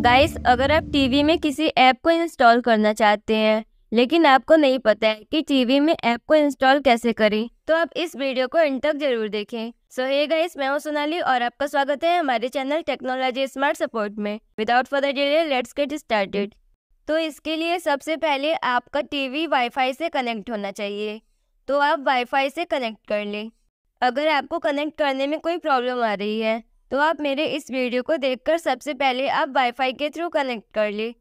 guys अगर आप TV में किसी ऐप को इंस्टॉल करना चाहते हैं लेकिन आपको नहीं पता है कि टीवी में ऐप को इंस्टॉल कैसे करें तो आप इस वीडियो को एंड तक जरूर देखें सो हे गाइस मैं हूं सोनाली और आपका स्वागत है हमारे चैनल टेक्नोलॉजी स्मार्ट सपोर्ट में without further delay let's get started तो इसके लिए सबसे पहले आपका टीवी वाईफाई से कनेक्ट होना चाहिए तो आप वाईफाई से कनेक्ट कर लें अगर आपको कनेक्ट करने में कोई प्रॉब्लम आ रही है तो आप मेरे इस वीडियो को देखकर सबसे पहले आप वाईफाई के थ्रू कनेक्ट कर लें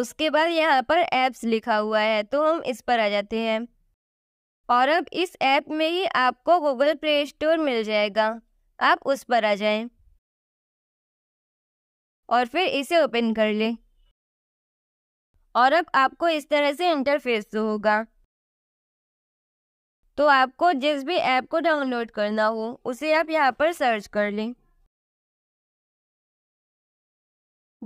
उसके बाद यहाँ पर ऐप्स लिखा हुआ है तो हम इस पर आ जाते हैं और अब इस ऐप में ही आपको गूगल प्ले स्टोर मिल जाएगा आप उस पर आ जाएं और फिर इसे ओपन कर लें और अब आपको इस तरह से इंटरफेस तो होगा तो आपको जिस भी ऐप को डाउनलोड करना हो उसे आप यहाँ पर सर्च कर लें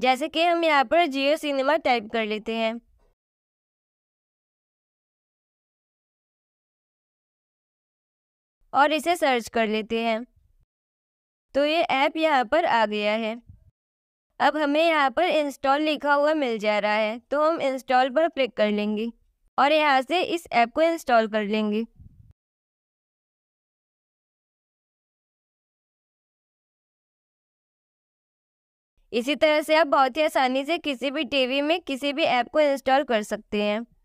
जैसे कि हम यहाँ पर जियो सिनेमा टाइप कर लेते हैं और इसे सर्च कर लेते हैं तो ये ऐप यहाँ पर आ गया है अब हमें यहाँ पर इंस्टॉल लिखा हुआ मिल जा रहा है तो हम इंस्टॉल पर क्लिक कर लेंगे और यहाँ से इस ऐप को इंस्टॉल कर लेंगे इसी तरह से आप बहुत ही आसानी से किसी भी टीवी में किसी भी ऐप को इंस्टॉल कर सकते हैं